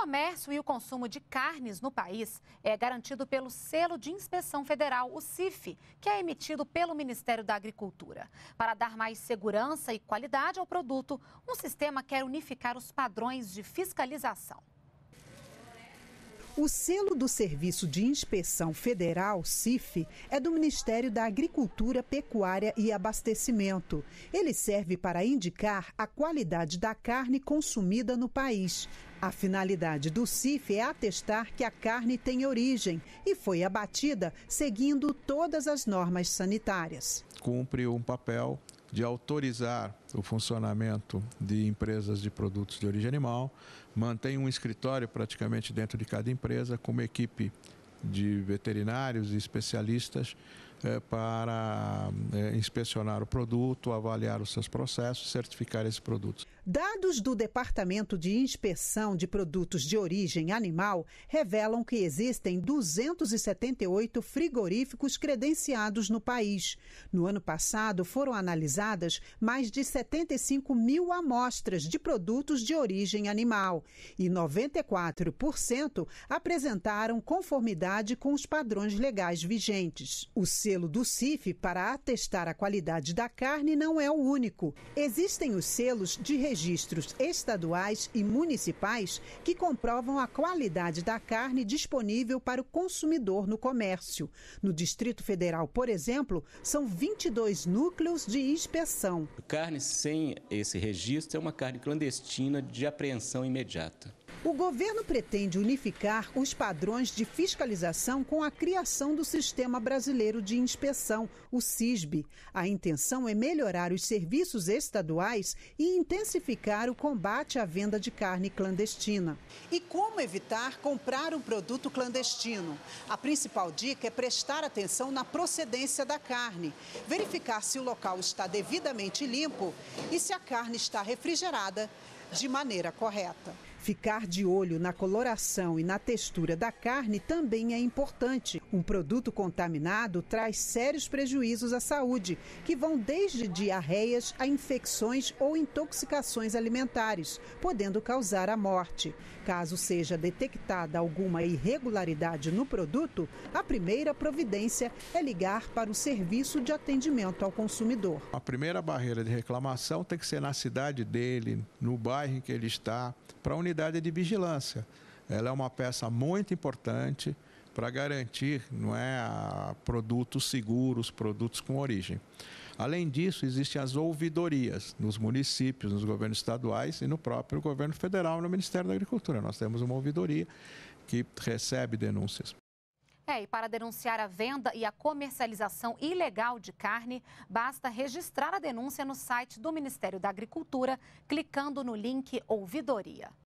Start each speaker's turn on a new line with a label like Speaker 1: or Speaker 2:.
Speaker 1: comércio e o consumo de carnes no país é garantido pelo selo de inspeção federal, o CIF, que é emitido pelo Ministério da Agricultura. Para dar mais segurança e qualidade ao produto, um sistema quer unificar os padrões de fiscalização.
Speaker 2: O selo do Serviço de Inspeção Federal, CIF, é do Ministério da Agricultura, Pecuária e Abastecimento. Ele serve para indicar a qualidade da carne consumida no país, a finalidade do CIF é atestar que a carne tem origem e foi abatida seguindo todas as normas sanitárias.
Speaker 3: Cumpre um papel de autorizar o funcionamento de empresas de produtos de origem animal, mantém um escritório praticamente dentro de cada empresa com uma equipe de veterinários e especialistas eh, para eh, inspecionar o produto, avaliar os seus processos, certificar esses produtos.
Speaker 2: Dados do Departamento de Inspeção de Produtos de Origem Animal revelam que existem 278 frigoríficos credenciados no país. No ano passado, foram analisadas mais de 75 mil amostras de produtos de origem animal e 94% apresentaram conformidade com os padrões legais vigentes. O selo do CIF para atestar a qualidade da carne não é o único. Existem os selos de registros estaduais e municipais que comprovam a qualidade da carne disponível para o consumidor no comércio. No Distrito Federal, por exemplo, são 22 núcleos de inspeção.
Speaker 3: Carne sem esse registro é uma carne clandestina de apreensão imediata.
Speaker 2: O governo pretende unificar os padrões de fiscalização com a criação do Sistema Brasileiro de Inspeção, o SISB. A intenção é melhorar os serviços estaduais e intensificar o combate à venda de carne clandestina. E como evitar comprar um produto clandestino? A principal dica é prestar atenção na procedência da carne, verificar se o local está devidamente limpo e se a carne está refrigerada de maneira correta. Ficar de olho na coloração e na textura da carne também é importante, um produto contaminado traz sérios prejuízos à saúde, que vão desde diarreias a infecções ou intoxicações alimentares, podendo causar a morte. Caso seja detectada alguma irregularidade no produto, a primeira providência é ligar para o serviço de atendimento ao consumidor.
Speaker 3: A primeira barreira de reclamação tem que ser na cidade dele, no bairro em que ele está, para a unidade de vigilância. Ela é uma peça muito importante para garantir não é, produtos seguros, produtos com origem. Além disso, existem as ouvidorias nos municípios, nos governos estaduais e no próprio governo federal, no Ministério da Agricultura. Nós temos uma ouvidoria que recebe denúncias.
Speaker 1: É, e para denunciar a venda e a comercialização ilegal de carne, basta registrar a denúncia no site do Ministério da Agricultura, clicando no link Ouvidoria.